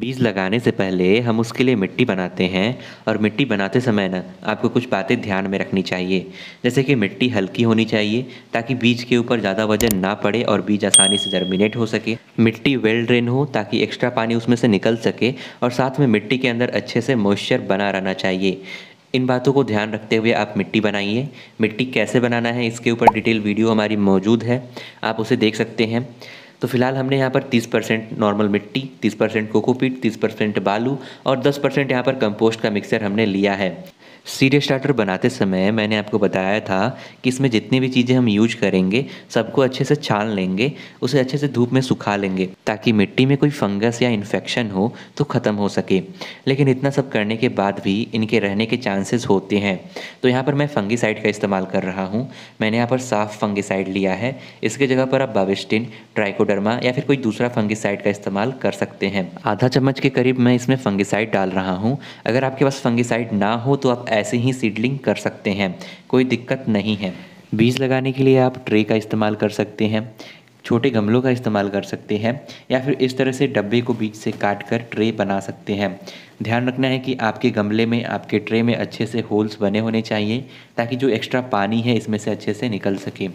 बीज लगाने से पहले हम उसके लिए मिट्टी बनाते हैं और मिट्टी बनाते समय ना आपको कुछ बातें ध्यान में रखनी चाहिए जैसे कि मिट्टी हल्की होनी चाहिए ताकि बीज के ऊपर ज़्यादा वजन ना पड़े और बीज आसानी से जर्मिनेट हो सके मिट्टी वेल ड्रेन हो ताकि एक्स्ट्रा पानी उसमें से निकल सके और साथ में मिट्टी के अंदर अच्छे से मॉइस्चर बना रहना चाहिए इन बातों को ध्यान रखते हुए आप मिट्टी बनाइए मिट्टी कैसे बनाना है इसके ऊपर डिटेल वीडियो हमारी मौजूद है आप उसे देख सकते हैं तो फिलहाल हमने यहाँ पर 30 परसेंट नॉर्मल मिट्टी 30 परसेंट कोकोपीट 30 परसेंट बालू और 10 परसेंट यहाँ पर कंपोस्ट का मिक्सर हमने लिया है सीरियल स्टार्टर बनाते समय मैंने आपको बताया था कि इसमें जितनी भी चीज़ें हम यूज करेंगे सबको अच्छे से छान लेंगे उसे अच्छे से धूप में सुखा लेंगे ताकि मिट्टी में कोई फंगस या इन्फेक्शन हो तो ख़त्म हो सके लेकिन इतना सब करने के बाद भी इनके रहने के चांसेस होते हैं तो यहाँ पर मैं फंगीसाइड का इस्तेमाल कर रहा हूँ मैंने यहाँ पर साफ़ फंगीसाइड लिया है इसके जगह पर आप बाविस्टिन ट्राइकोडर्मा या फिर कोई दूसरा फंगीसाइड का इस्तेमाल कर सकते हैं आधा चम्मच के करीब मैं इसमें फंगीसाइड डाल रहा हूँ अगर आपके पास फंगीसाइड ना हो तो आप ऐसे ही सीडलिंग कर सकते हैं कोई दिक्कत नहीं है बीज लगाने के लिए आप ट्रे का इस्तेमाल कर सकते हैं छोटे गमलों का इस्तेमाल कर सकते हैं या फिर इस तरह से डब्बे को बीच से काट कर ट्रे बना सकते हैं ध्यान रखना है कि आपके गमले में आपके ट्रे में अच्छे से होल्स बने होने चाहिए ताकि जो एक्स्ट्रा पानी है इसमें से अच्छे से निकल सके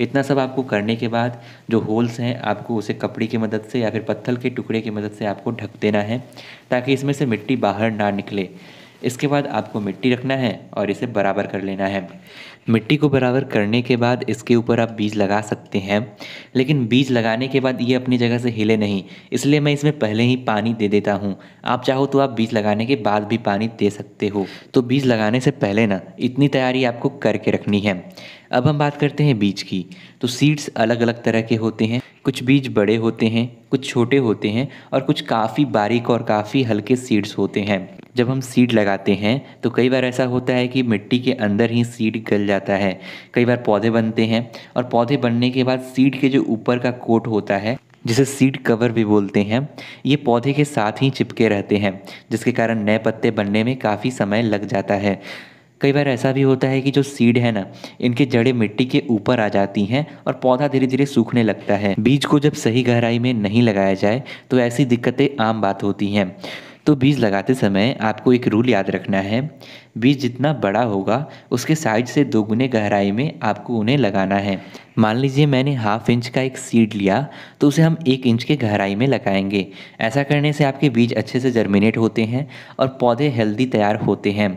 इतना सब आपको करने के बाद जो होल्स हैं आपको उसे कपड़े की मदद से या फिर पत्थर के टुकड़े की मदद से आपको ढक देना है ताकि इसमें से मिट्टी बाहर ना निकले इसके बाद आपको मिट्टी रखना है और इसे बराबर कर लेना है मिट्टी को बराबर करने के बाद इसके ऊपर आप बीज लगा सकते हैं लेकिन बीज लगाने के बाद ये अपनी जगह से हिले नहीं इसलिए मैं इसमें पहले ही पानी दे देता हूँ आप चाहो तो आप बीज लगाने के बाद भी पानी दे सकते हो तो बीज लगाने से पहले ना इतनी तैयारी आपको करके रखनी है अब हम बात करते हैं बीज की तो सीड्स अलग अलग तरह के होते हैं कुछ बीज बड़े होते हैं कुछ छोटे होते हैं और कुछ काफ़ी बारीक और काफ़ी हल्के सीड्स होते हैं जब हम सीड लगाते हैं तो कई बार ऐसा होता है कि मिट्टी के अंदर ही सीड गल जाता है कई बार पौधे बनते हैं और पौधे बनने के बाद सीड के जो ऊपर का कोट होता है जिसे सीड कवर भी बोलते हैं ये पौधे के साथ ही चिपके रहते हैं जिसके कारण नए पत्ते बनने में काफ़ी समय लग जाता है कई बार ऐसा भी होता है कि जो सीड है ना इनके जड़ें मिट्टी के ऊपर आ जाती हैं और पौधा धीरे धीरे सूखने लगता है बीज को जब सही गहराई में नहीं लगाया जाए तो ऐसी दिक्कतें आम बात होती हैं तो बीज लगाते समय आपको एक रूल याद रखना है बीज जितना बड़ा होगा उसके साइड से दोगुने गहराई में आपको उन्हें लगाना है मान लीजिए मैंने हाफ इंच का एक सीड लिया तो उसे हम एक इंच के गहराई में लगाएंगे ऐसा करने से आपके बीज अच्छे से जर्मिनेट होते हैं और पौधे हेल्दी तैयार होते हैं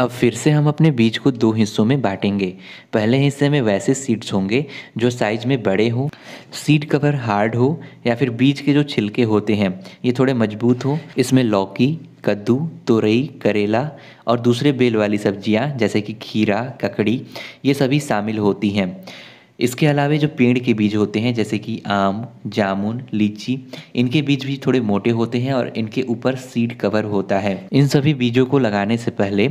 अब फिर से हम अपने बीज को दो हिस्सों में बांटेंगे पहले हिस्से में वैसे सीड्स होंगे जो साइज में बड़े हों सीड कवर हार्ड हो या फिर बीज के जो छिलके होते हैं ये थोड़े मजबूत हो इसमें लौकी कद्दू तुरई करेला और दूसरे बेल वाली सब्जियां जैसे कि खीरा ककड़ी ये सभी शामिल होती हैं इसके अलावा जो पेड़ के बीज होते हैं जैसे कि आम जामुन लीची इनके बीज भी थोड़े मोटे होते हैं और इनके ऊपर सीड कवर होता है इन सभी बीजों को लगाने से पहले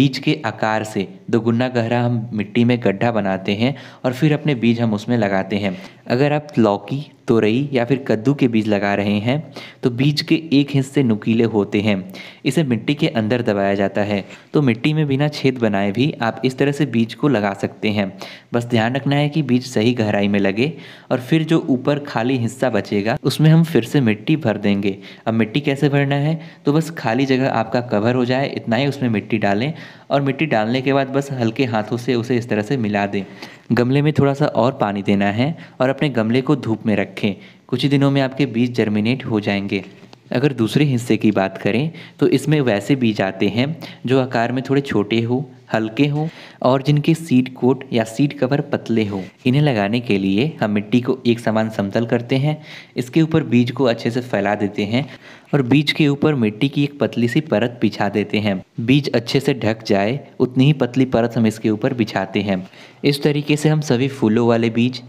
बीज के आकार से दोगुना गहरा हम मिट्टी में गड्ढा बनाते हैं और फिर अपने बीज हम उसमें लगाते हैं अगर आप लौकी तोरई या फिर कद्दू के बीज लगा रहे हैं तो बीज के एक हिस्से नुकीले होते हैं इसे मिट्टी के अंदर दबाया जाता है तो मिट्टी में बिना छेद बनाए भी आप इस तरह से बीज को लगा सकते हैं बस ध्यान रखना है कि बीज सही गहराई में लगे और फिर जो ऊपर खाली हिस्सा बचेगा उसमें हम फिर से मिट्टी भर देंगे अब मिट्टी कैसे भरना है तो बस खाली जगह आपका कवर हो जाए इतना ही उसमें मिट्टी डालें और मिट्टी डालने के बाद बस हल्के हाथों से उसे इस तरह से मिला दें गमले में थोड़ा सा और पानी देना है और अपने गमले को धूप में रखें कुछ ही दिनों में आपके बीज जर्मिनेट हो जाएंगे अगर दूसरे हिस्से की बात करें तो इसमें वैसे बीज आते हैं जो आकार में थोड़े छोटे हो हल्के हों और जिनके सीड कोट या सीड कवर पतले हों इन्हें लगाने के लिए हम मिट्टी को एक समान समतल करते हैं इसके ऊपर बीज को अच्छे से फैला देते हैं और बीज के ऊपर मिट्टी की एक पतली सी परत बिछा देते हैं बीज अच्छे से ढक जाए उतनी ही पतली परत हम इसके ऊपर बिछाते हैं इस तरीके से हम सभी फूलों वाले बीज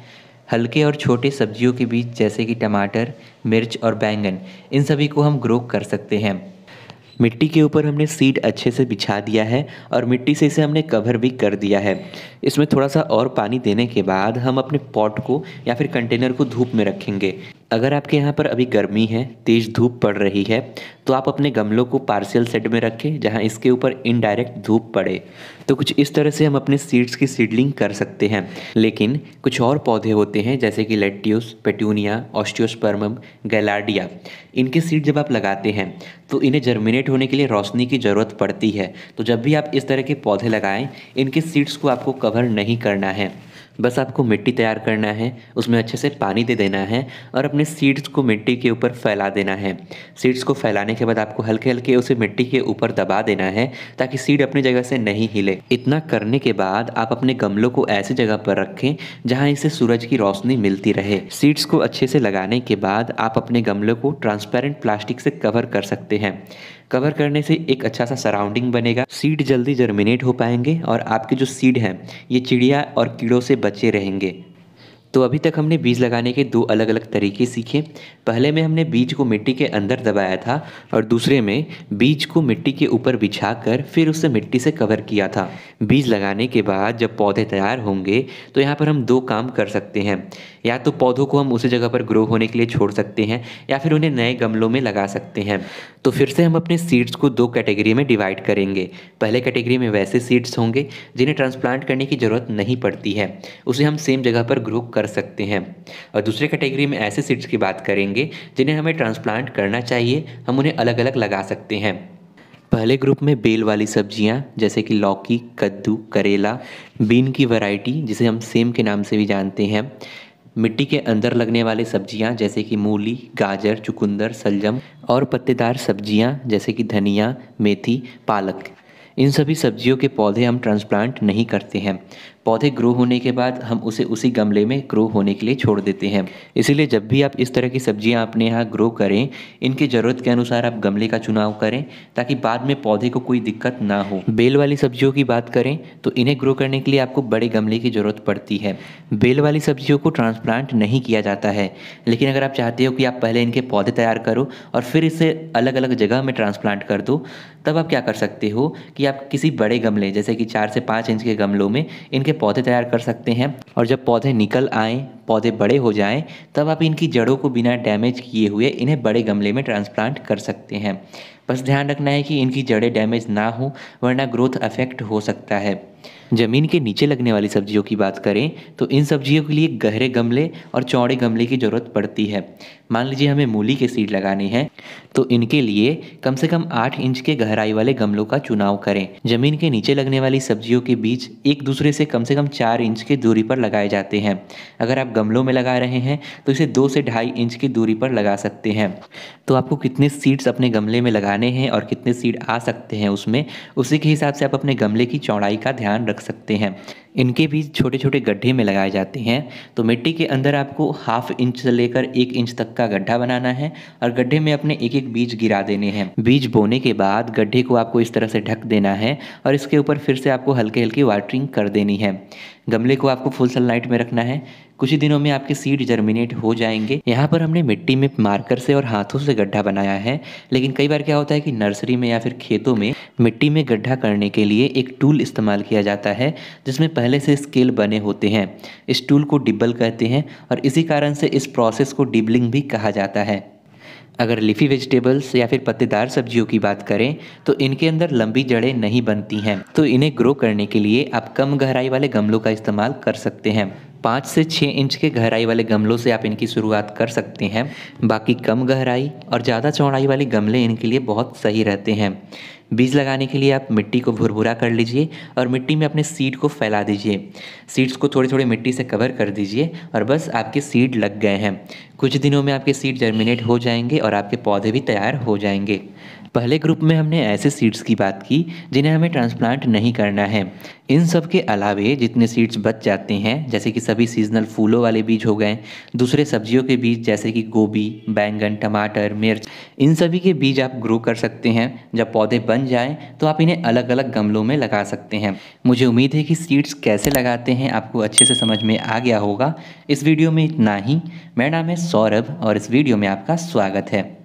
हल्के और छोटे सब्जियों के बीज जैसे कि टमाटर मिर्च और बैंगन इन सभी को हम ग्रो कर सकते हैं मिट्टी के ऊपर हमने सीड अच्छे से बिछा दिया है और मिट्टी से इसे हमने कवर भी कर दिया है इसमें थोड़ा सा और पानी देने के बाद हम अपने पॉट को या फिर कंटेनर को धूप में रखेंगे अगर आपके यहाँ पर अभी गर्मी है तेज़ धूप पड़ रही है तो आप अपने गमलों को पार्सियल सेट में रखें जहाँ इसके ऊपर इनडायरेक्ट धूप पड़े तो कुछ इस तरह से हम अपने सीड्स की सीडलिंग कर सकते हैं लेकिन कुछ और पौधे होते हैं जैसे कि लेट्यूस पेट्यूनिया ऑस्टियोस्पर्मम गैलार्डिया इनके सीड जब आप लगाते हैं तो इन्हें जर्मिनेट होने के लिए रोशनी की ज़रूरत पड़ती है तो जब भी आप इस तरह के पौधे लगाएं इनके सीड्स को आपको कवर नहीं करना है बस आपको मिट्टी तैयार करना है उसमें अच्छे से पानी दे देना है और अपने सीड्स को मिट्टी के ऊपर फैला देना है सीड्स को फैलाने के बाद आपको हल्के हल्के उसे मिट्टी के ऊपर दबा देना है ताकि सीड अपनी जगह से नहीं हिले इतना करने के बाद आप अपने गमलों को ऐसी जगह पर रखें जहाँ इसे सूरज की रोशनी मिलती रहे सीड्स को अच्छे से लगाने के बाद आप अपने गमलों को ट्रांसपेरेंट प्लास्टिक से कवर कर सकते हैं कवर करने से एक अच्छा सा सराउंडिंग बनेगा सीड जल्दी जर्मिनेट हो पाएंगे और आपके जो सीड हैं ये चिड़िया और कीड़ों से बचे रहेंगे तो अभी तक हमने बीज लगाने के दो अलग अलग तरीके सीखे पहले में हमने बीज को मिट्टी के अंदर दबाया था और दूसरे में बीज को मिट्टी के ऊपर बिछा कर फिर उसे मिट्टी से कवर किया था बीज लगाने के बाद जब पौधे तैयार होंगे तो यहाँ पर हम दो काम कर सकते हैं या तो पौधों को हम उसी जगह पर ग्रो होने के लिए छोड़ सकते हैं या फिर उन्हें नए गमलों में लगा सकते हैं तो फिर से हम अपने सीड्स को दो कैटेगरी में डिवाइड करेंगे पहले कैटेगरी में वैसे सीड्स होंगे जिन्हें ट्रांसप्लांट करने की ज़रूरत नहीं पड़ती है उसे हम सेम जगह पर ग्रो कर कर सकते हैं और दूसरे कैटेगरी में ऐसे सीड्स की बात करेंगे जिन्हें हमें ट्रांसप्लांट करना चाहिए हम उन्हें अलग अलग लगा सकते हैं पहले ग्रुप में बेल वाली सब्जियां जैसे कि लौकी कद्दू करेला बीन की वैरायटी जिसे हम सेम के नाम से भी जानते हैं मिट्टी के अंदर लगने वाले सब्जियां जैसे कि मूली गाजर चुकंदर सलजम और पत्तेदार सब्जियां जैसे कि धनिया मेथी पालक इन सभी सब्जियों के पौधे हम ट्रांसप्लांट नहीं करते हैं पौधे ग्रो होने के बाद हम उसे उसी गमले में ग्रो होने के लिए छोड़ देते हैं इसीलिए जब भी आप इस तरह की सब्जियां अपने यहाँ ग्रो करें इनकी ज़रूरत के अनुसार आप गमले का चुनाव करें ताकि बाद में पौधे को कोई दिक्कत ना हो बेल वाली सब्जियों की बात करें तो इन्हें ग्रो करने के लिए आपको बड़े गमले की ज़रूरत पड़ती है बेल वाली सब्जियों को ट्रांसप्लांट नहीं किया जाता है लेकिन अगर आप चाहते हो कि आप पहले इनके पौधे तैयार करो और फिर इसे अलग अलग जगह में ट्रांसप्लांट कर दो तब आप क्या कर सकते हो कि आप किसी बड़े गमले जैसे कि चार से पाँच इंच के गमलों में इनके से पौधे तैयार कर सकते हैं और जब पौधे निकल आएँ पौधे बड़े हो जाएं तब आप इनकी जड़ों को बिना डैमेज किए हुए इन्हें बड़े गमले में ट्रांसप्लांट कर सकते हैं बस ध्यान रखना है कि इनकी जड़ें डैमेज ना हो वरना ग्रोथ अफेक्ट हो सकता है ज़मीन के नीचे लगने वाली सब्जियों की बात करें तो इन सब्जियों के लिए गहरे गमले और चौड़े गमले की ज़रूरत पड़ती है मान लीजिए हमें मूली के सीड लगाने हैं तो इनके लिए कम से कम आठ इंच के गहराई वाले गमलों का चुनाव करें ज़मीन के नीचे लगने वाली सब्जियों के बीच एक दूसरे से कम से कम चार इंच की दूरी पर लगाए जाते हैं अगर आप गमलों में लगा रहे हैं तो इसे दो से ढाई इंच की दूरी पर लगा सकते हैं तो आपको कितने सीड्स अपने गमले में लगाने हैं और कितने सीड आ सकते हैं उसमें उसी के हिसाब से आप अपने गमले की चौड़ाई का ध्यान ध्यान रख सकते हैं इनके बीज छोटे छोटे गड्ढे में लगाए जाते हैं तो मिट्टी के अंदर आपको हाफ इंच से लेकर एक इंच तक का गड्ढा बनाना है और गड्ढे में अपने एक एक बीज गिरा देने हैं बीज बोने के बाद गड्ढे को आपको इस तरह से ढक देना है और इसके ऊपर फिर से आपको हल्के हल्की वाटरिंग कर देनी है गमले को आपको फुल सनलाइट में रखना है कुछ ही दिनों में आपके सीड जर्मिनेट हो जाएंगे यहाँ पर हमने मिट्टी में मार्कर से और हाथों से गड्ढा बनाया है लेकिन कई बार क्या होता है कि नर्सरी में या फिर खेतों में मिट्टी में गड्ढा करने के लिए एक टूल इस्तेमाल किया जाता है जिसमें पहले से स्केल बने होते हैं इस टूल को डिब्बल कहते हैं और इसी कारण से इस प्रोसेस को डिबलिंग भी कहा जाता है अगर लिफी वेजिटेबल्स या फिर पत्तेदार सब्जियों की बात करें तो इनके अंदर लंबी जड़ें नहीं बनती हैं तो इन्हें ग्रो करने के लिए आप कम गहराई वाले गमलों का इस्तेमाल कर सकते हैं पाँच से छः इंच के गहराई वाले गमलों से आप इनकी शुरुआत कर सकते हैं बाकी कम गहराई और ज़्यादा चौड़ाई वाले गमले इनके लिए बहुत सही रहते हैं बीज लगाने के लिए आप मिट्टी को भुरभुरा कर लीजिए और मिट्टी में अपने सीड को फैला दीजिए सीड्स को थोड़ी थोड़ी मिट्टी से कवर कर दीजिए और बस आपके सीड लग गए हैं कुछ दिनों में आपके सीड जर्मिनेट हो जाएंगे और आपके पौधे भी तैयार हो जाएंगे पहले ग्रुप में हमने ऐसे सीड्स की बात की जिन्हें हमें ट्रांसप्लांट नहीं करना है इन सब के अलावे जितने सीड्स बच जाते हैं जैसे कि सभी सीजनल फूलों वाले बीज हो गए दूसरे सब्जियों के बीज जैसे कि गोभी बैंगन टमाटर मिर्च इन सभी के बीज आप ग्रो कर सकते हैं जब पौधे बन जाए तो आप इन्हें अलग अलग गमलों में लगा सकते हैं मुझे उम्मीद है कि सीड्स कैसे लगाते हैं आपको अच्छे से समझ में आ गया होगा इस वीडियो में इतना ही मेरा नाम है सौरभ और इस वीडियो में आपका स्वागत है